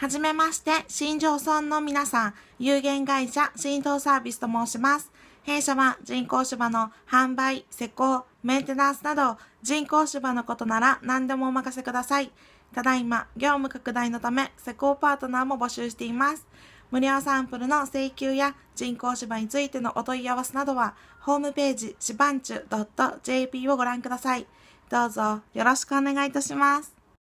はじめまして、新庄村の皆さん、有限会社新東サービスと申します。弊社は人工芝の販売、施工、メンテナンスなど、人工芝のことなら何でもお任せください。ただいま、業務拡大のため、施工パートナーも募集しています。無料サンプルの請求や人工芝についてのお問い合わせなどは、ホームページ、しばんちゅ .jp をご覧ください。どうぞよろしくお願いいたします。